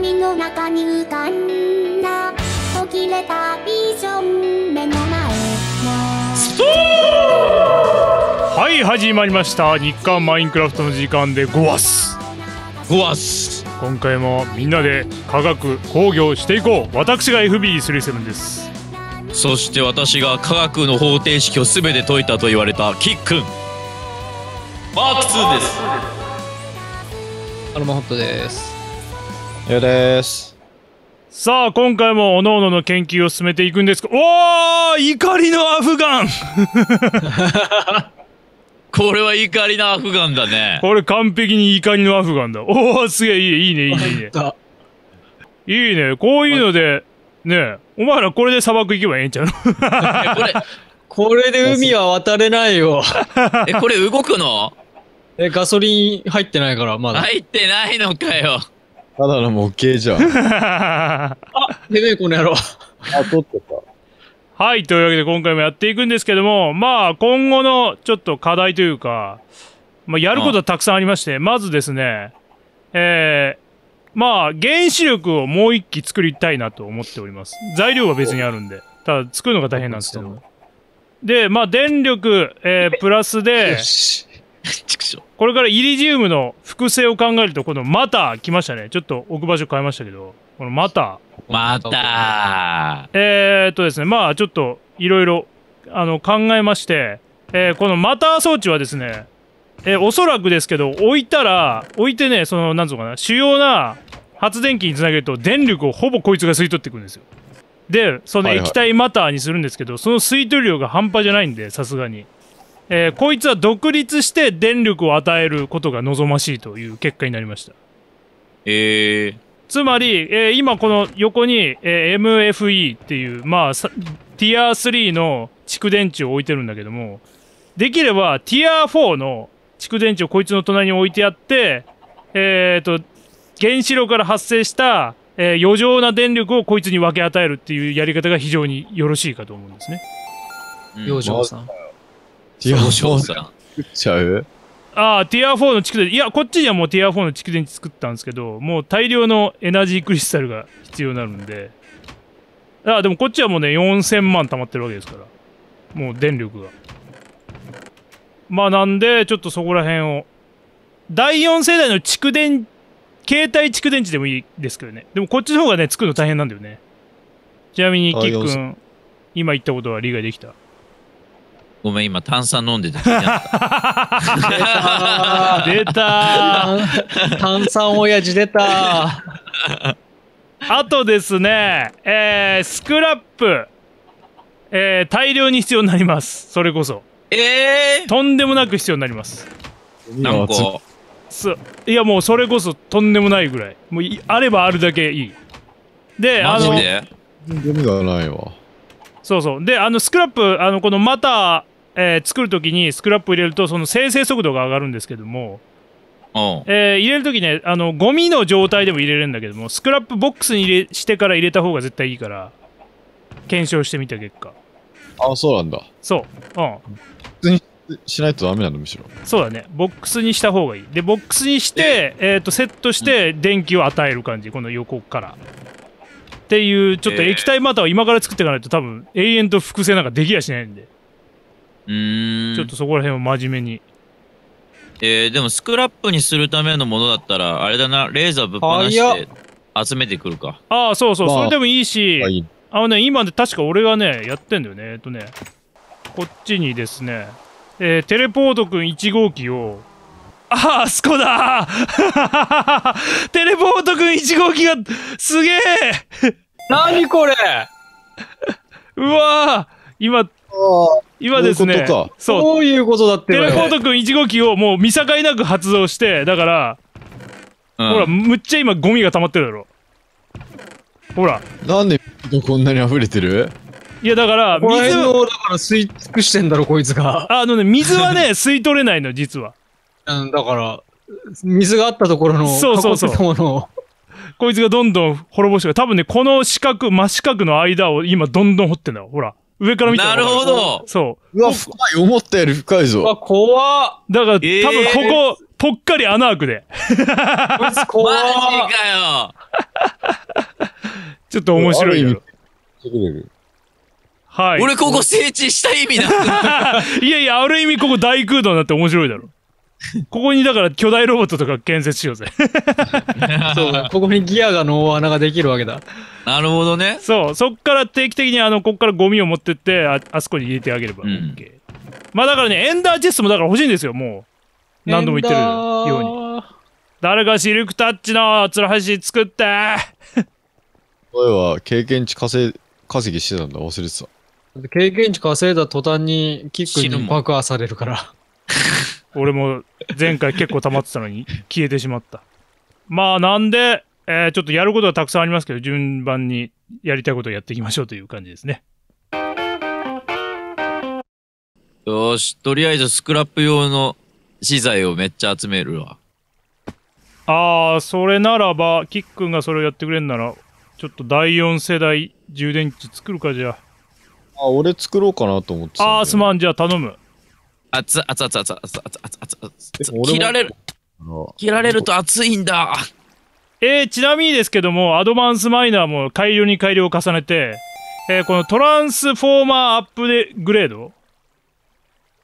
鏡の中に浮かんだ途切れたビジョン目の前はい始まりました日刊マインクラフトの時間でごわすごわす今回もみんなで科学工業していこう私が FB37 ですそして私が科学の方程式を全て解いたと言われたキックンマーク2ですアルマホットですよですさあ今回もおのおのの研究を進めていくんですがおお怒りのアフガン これは怒りのアフガンだねこれ完璧に怒りのアフガンだおおすげえいいねいいねいいねいいねこういうのでねお前らこれで砂漠行けばええんちゃうのこれこれで海は渡れないよえこれ動くのえガソリン入ってないからまだ入ってないのかよただの模型じゃん。あ、てめえこの野郎。あ、取ってた。はい、というわけで今回もやっていくんですけども、まあ今後のちょっと課題というか、まあやることはたくさんありまして、まずですね、えー、まあ原子力をもう一機作りたいなと思っております。材料は別にあるんで、ただ作るのが大変なんですけど。で、まあ電力、えー、プラスで、よしこれからイリジウムの複製を考えると、このマター来ましたね。ちょっと置く場所変えましたけど、このマター。たえー、っとですね、まあちょっといろいろあの考えまして、えー、このマター装置はですね、えー、おそらくですけど、置いたら、置いてね、その、なんつうかな、主要な発電機につなげると、電力をほぼこいつが吸い取ってくるんですよ。で、その液体マターにするんですけど、はいはい、その吸い取り量が半端じゃないんで、さすがに。えー、こいつは独立して電力を与えることが望ましいという結果になりました。えー、つまり、えー、今この横に、えー、MFE っていう、まあ、ティア3の蓄電池を置いてるんだけども、できればティア4の蓄電池をこいつの隣に置いてやって、えっ、ー、と、原子炉から発生した、えー、余剰な電力をこいつに分け与えるっていうやり方が非常によろしいかと思うんですね。余剰さん。ティア4ちゃうああ、ティア4の蓄電、いや、こっちにはもうティア4の蓄電池作ったんですけど、もう大量のエナジークリスタルが必要になるんで、ああ、でもこっちはもうね、4000万溜まってるわけですから、もう電力が。まあなんで、ちょっとそこら辺を、第4世代の蓄電、携帯蓄電池でもいいですけどね、でもこっちの方がね、作るの大変なんだよね。ちなみに、キックン、今言ったことは理解できたごめん、今炭酸飲んでて出た出た炭酸親父出たあとですね、えー、スクラップ、えー、大量に必要になります。それこそ。えー、とんでもなく必要になります。何個すいやもうそれこそとんでもないぐらいもうあればあるだけいいであの意味がないわそうそう。で、あの、スクラップ、あの、このまた、えー、作るときにスクラップ入れると、その生成速度が上がるんですけども、えー、入れるときね、あの、ゴミの状態でも入れるんだけども、スクラップボックスに入れしてから入れた方が絶対いいから、検証してみた結果。あ、そうなんだ。そう。うん。普通にしないとダメなの、むしろ。そうだね。ボックスにした方がいい。で、ボックスにして、えっ、ー、と、セットして、電気を与える感じ、この横から。っていう、ちょっと液体または今から作っていかないと多分永遠と複製なんかできやしないんで。うん。ちょっとそこら辺を真面目に。えー、でもスクラップにするためのものだったら、あれだな、レーザーぶっ放して集めてくるか。ああ、そうそう、それでもいいし、あのね、今で確か俺がね、やってんだよね。えっとね、こっちにですね、えー、テレポートくん1号機を、ああそこだ テレポートくん1号機がすげえ何これ うわ今今ですねそうどういうことだってテレポートくん1号機をもう見境なく発動してだから、うん、ほらむっちゃ今ゴミが溜まってるだろほらなんでこんなに溢れてるいやだから水をだから吸い尽くしてんだろこいつがあのね水はね吸い取れないの実はうん、だから、水があったところの、そうそうそう。こいつがどんどん滅ぼして多分ね、この四角、真四角の間を今どんどん掘ってんだよ。ほら。上から見てなるほど。そう。うわ、深い。思ったより深いぞ。うわ、怖だから、えー、多分ここ、ぽっかり穴開くで。マジかよ。ちょっと面白いよ。はい。俺ここ整地した意味だ。いやいや、ある意味ここ大空洞になって面白いだろ。ここにだから巨大ロボットとか建設しようぜ。そうここにギアがの穴ができるわけだ。なるほどね。そう、そっから定期的にあの、こっからゴミを持ってってあ、あそこに入れてあげれば OK。うん、まあだからね、エンダーチェストもだから欲しいんですよ、もう。何度も言ってるように。誰かシルクタッチのつラハ作って声は経験値稼稼ぎしてたんだ、忘れてた。経験値稼いだ途端にキックに爆破されるから。俺も前回結構溜まってたのに 消えてしまった。まあなんで、えー、ちょっとやることはたくさんありますけど、順番にやりたいことをやっていきましょうという感じですね。よし、とりあえずスクラップ用の資材をめっちゃ集めるわ。ああ、それならば、キックンがそれをやってくれんなら、ちょっと第4世代充電器作るかじゃあ。あ、俺作ろうかなと思ってた。ああ、すまん、じゃあ頼む。熱熱熱熱熱熱熱熱熱熱切られる切られると熱いんだえー、ちなみにですけどもアドバンスマイナーも改良に改良を重ねて、えー、このトランスフォーマーアップデグレードっ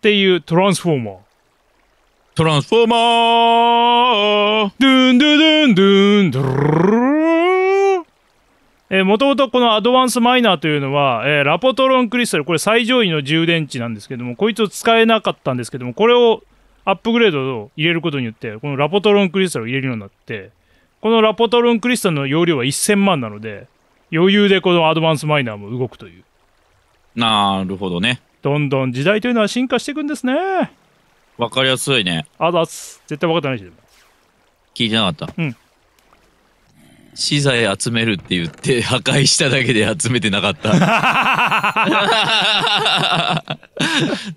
ていうトランスフォーマートランスフォーマードゥンドゥンドゥンドゥンドゥルルルえもともとこのアドバンスマイナーというのは、えー、ラポトロンクリスタル、これ最上位の充電池なんですけども、こいつを使えなかったんですけども、これをアップグレードを入れることによって、このラポトロンクリスタルを入れるようになって、このラポトロンクリスタルの容量は1000万なので、余裕でこのアドバンスマイナーも動くという。なるほどね。どんどん時代というのは進化していくんですね。わかりやすいね。あざっす。絶対分かってないし。聞いてなかった。うん。資材集めるって言って破壊しただけで集めてなかった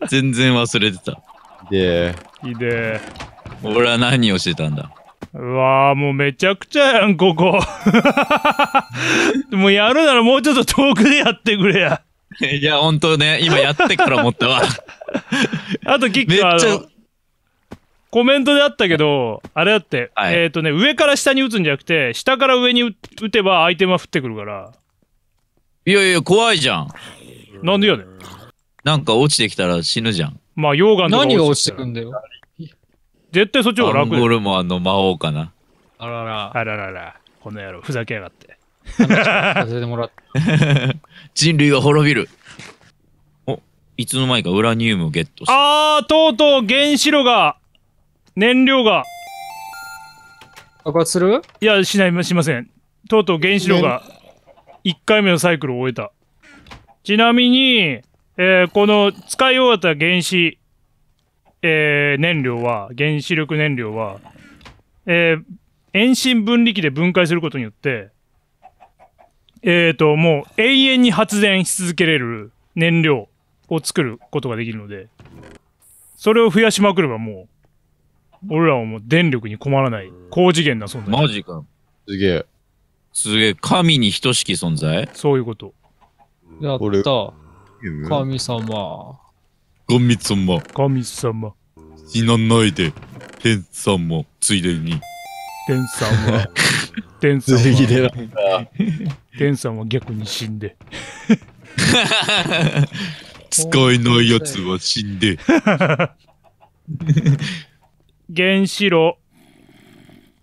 全然忘れてたでいで俺は何をしてたんだうわあ、もうめちゃくちゃやんここ もうやるならもうちょっと遠くでやってくれやいやほんとね今やってから思ったわ あとキックはっコメントであったけど、あれだって、はい、えっ、ー、とね、上から下に打つんじゃなくて、下から上に打てばアイテムは降ってくるから。いやいや、怖いじゃん。なんでやねん。なんか落ちてきたら死ぬじゃん。まあ、溶岩と何が落ちてくんだよ。絶対そっちの方が楽だよ。ゴルモアの魔王かな。あらら。あららら。この野郎、ふざけやがって。させてもらって。人類は滅びる。お、いつの間にかウラニウムをゲットした。あー、とうとう原子炉が燃料が爆発するいやしないしませんとうとう原子炉が1回目のサイクルを終えたちなみに、えー、この使い終わった原子、えー、燃料は原子力燃料は、えー、遠心分離器で分解することによってえっ、ー、ともう永遠に発電し続けれる燃料を作ることができるのでそれを増やしまくればもう俺らはもう電力に困らない、高次元な存在。マジか。すげえ。すげえ、神に等しき存在そういうこと。やった。神様。神様。神様。死なないで。天さんも、ついでに。天さんは、天さんは、天さんは逆に死んで。使えない奴は死んで。原子炉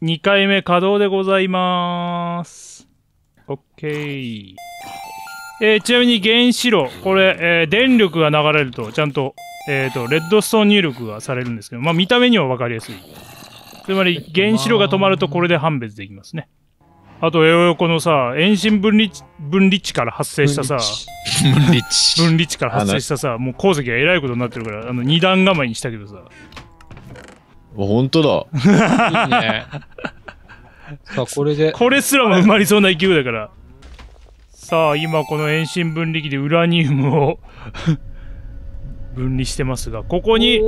2回目稼働でございます。OK。えー、ちなみに原子炉、これ、えー、電力が流れると、ちゃんと、えっ、ー、と、レッドストーン入力がされるんですけど、まあ見た目には分かりやすい。つまり、原子炉が止まるとこれで判別できますね。あと、栄養このさ、遠心分離分離値から発生したさ、分離値。分離値から発生したさ、もう鉱石がえらいことになってるから、あの、二段構えにしたけどさ、本当だ。いいね。さあ、これで。これすらも埋まりそうな勢いだから。さあ、今この遠心分離機でウラニウムを 分離してますが、ここに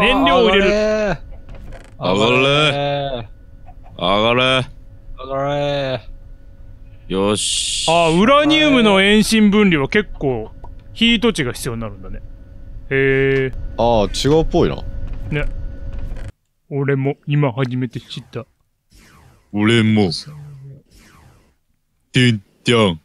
燃料を入れる。上がれ上がれ上がれよし。あ、ウラニウムの遠心分離は結構ヒート値が必要になるんだね。へえ。ああ、違うっぽいな。ね。俺も今初めて知った。俺も。てんてん。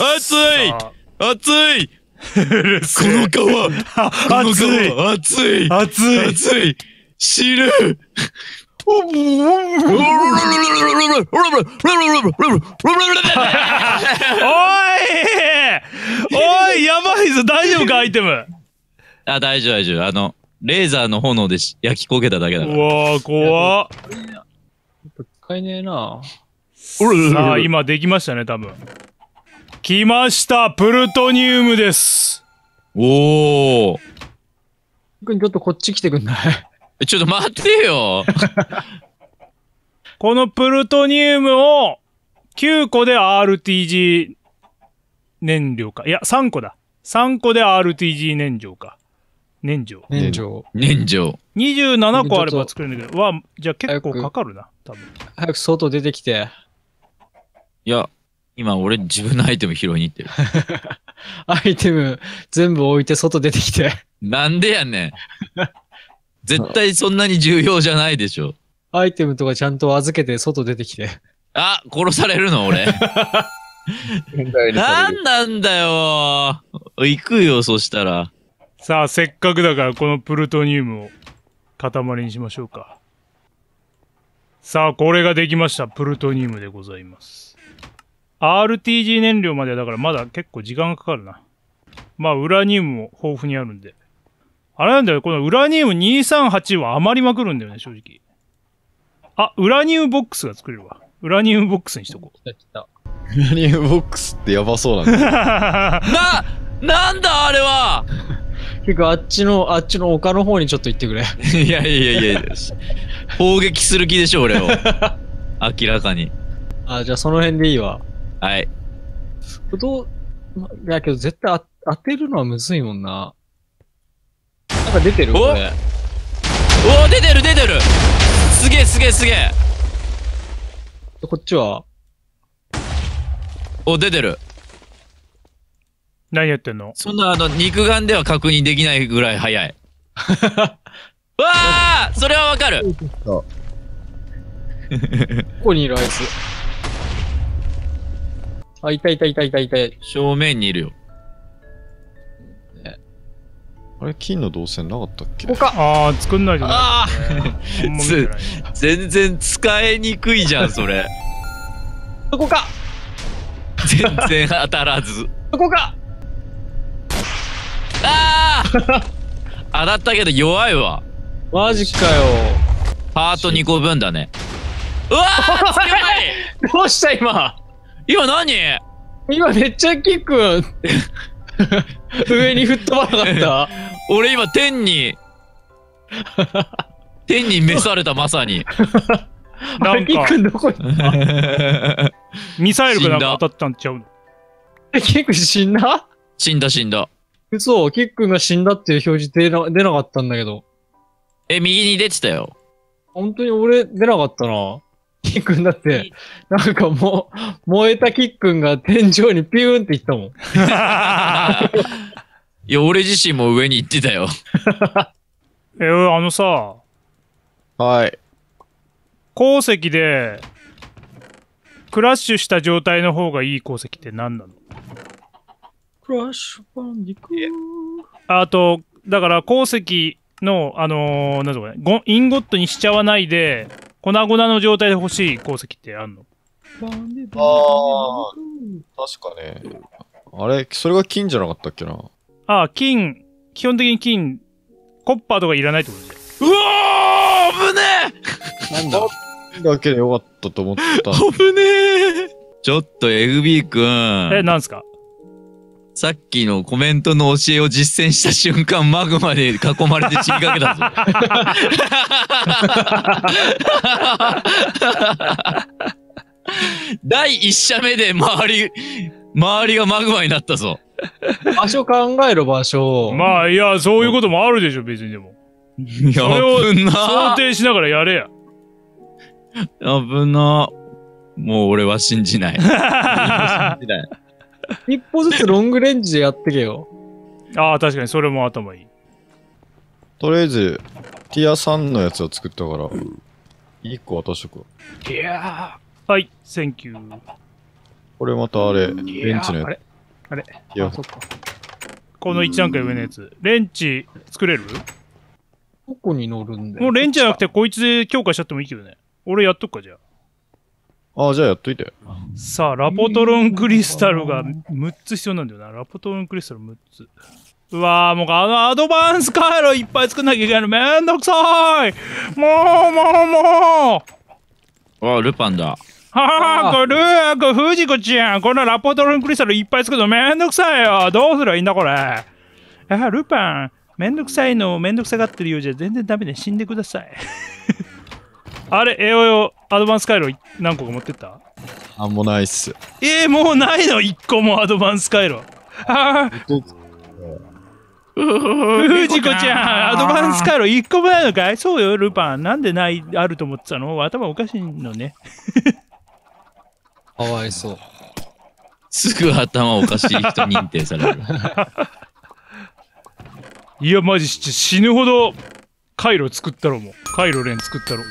熱い熱いこの川 このい熱い熱い熱い知る おいやばいぞ大丈夫かアイテムあ大丈夫大丈夫あのレーザーの炎でし焼き焦げただけだから。わぁ、怖っ。使えねえなさあ、今できましたね、多分。来ました、プルトニウムです。おお。くんちょっとこっち来てくんないちょっと待ってよ。このプルトニウムを9個で RTG 燃料か。いや、3個だ。3個で RTG 燃料か。年上。年上。年中。27個あれば作れるんだけど、わ、じゃあ結構かかるな、多分。早く外出てきて。いや、今俺自分のアイテム拾いに行ってる。アイテム全部置いて外出てきて。なんでやねん。絶対そんなに重要じゃないでしょ。アイテムとかちゃんと預けて外出てきて。あ、殺されるの俺。な んなんだよ。行くよ、そしたら。さあ、せっかくだからこのプルトニウムを塊にしましょうか。さあ、これができました。プルトニウムでございます。RTG 燃料までだからまだ結構時間がかかるな。まあ、ウラニウムも豊富にあるんで。あれなんだよ、このウラニウム238は余りまくるんだよね、正直。あ、ウラニウムボックスが作れるわ。ウラニウムボックスにしとこう。来た来た。ウラニウムボックスってやばそうなんだ。な、なんだあれは結構あっちの、あっちの丘の方にちょっと行ってくれ。いやいやいやいや、砲撃する気でしょ、俺を。明らかに。あ、じゃあその辺でいいわ。はい。どう、いやけど絶対あ当てるのはむずいもんな。なんか出てるこれ。おお出てる出てるすげえすげえすげえこっちはお出てる何やってんのそんなあの肉眼では確認できないぐらい早い。わあそれはわかる ここにいるあいつ。あ、いたいたいたいたいた。正面にいるよ。あれ金の銅線なかったっけここかああ、作んないじゃない。ああ全然使いにくいじゃん、それ。そこか全然当たらず。そこかああ 当たったけど弱いわマジかよパート2個分だねうわっ強いどうした今今何今めっちゃキック上に吹っ飛ばなかった 俺今天に天に召されたまさにあれ キックどこ行ったミサイルが当たったんちゃうのキック死んだ死んだ死んだ嘘、キックンが死んだっていう表示出な出なかったんだけど。え、右に出てたよ。本当に俺出なかったな。キックンだって、なんかもう、燃えたキックンが天井にピューンっていったもん。いや、俺自身も上に行ってたよ。えあのさ。はい。鉱石で、クラッシュした状態の方がいい鉱石って何なのラッシュバンディクあと、だから、鉱石の、あのー、なんとかねインゴットにしちゃわないで、粉々の状態で欲しい鉱石ってあんのああ、確かね。あれ、それが金じゃなかったっけな。ああ、金、基本的に金、コッパーとかいらないってことですよ。うおー危ねえなんだだけでよかったと思った。危ねえちょっと、エグビーくん。え、なんすかさっきのコメントの教えを実践した瞬間、マグマで囲まれて死にかけたぞ。第一射目で周り、周りがマグマになったぞ。場所考えろ、場所。まあ、いや、そういうこともあるでしょ、別にでも。いや、そな。想定しながらやれや。危な。もう俺は信じない。信じない。一歩ずつロングレンジでやってけよ。ああ、確かにそれも頭いい。とりあえず、ティア3のやつを作ったから、一個渡しとくわ。いやー。はい、センキュー。これまたあれ、レンチのやつ。あれあれいや、そっか。この1段階上のやつ。レンチ作れるどこに乗るんだよ。もうレンチじゃなくてこいつで強化しちゃってもいいけどね。俺やっとくか、じゃあ。あじゃあやっといて。さあ、ラポトロンクリスタルが6つ必要なんだよな。ラポトロンクリスタル6つ。うわもうあのアドバンス回路いっぱい作んなきゃいけないのめんどくさいもうもうもうああ、ルパンだ。はあ、これ、ルーク、フジコちゃん、このラポトロンクリスタルいっぱい作るのめんどくさいよ。どうすりゃいいんだこれ。え、ルパン、めんどくさいのめんどくさがってるようじゃ全然ダメで死んでください。あれ、えおよ、アドバンス回路何個か持ってったあ、もうないっす。えー、もうないの一個もアドバンス回路。ああ。じこちゃん、アドバンス回路一個もないのかいそうよ、ルパン。なんでない、あると思ってたの頭おかしいのね。かわいそう。すぐ頭おかしい人認定される。いや、マジ死ぬほど回路作ったろも。回路連作ったろ。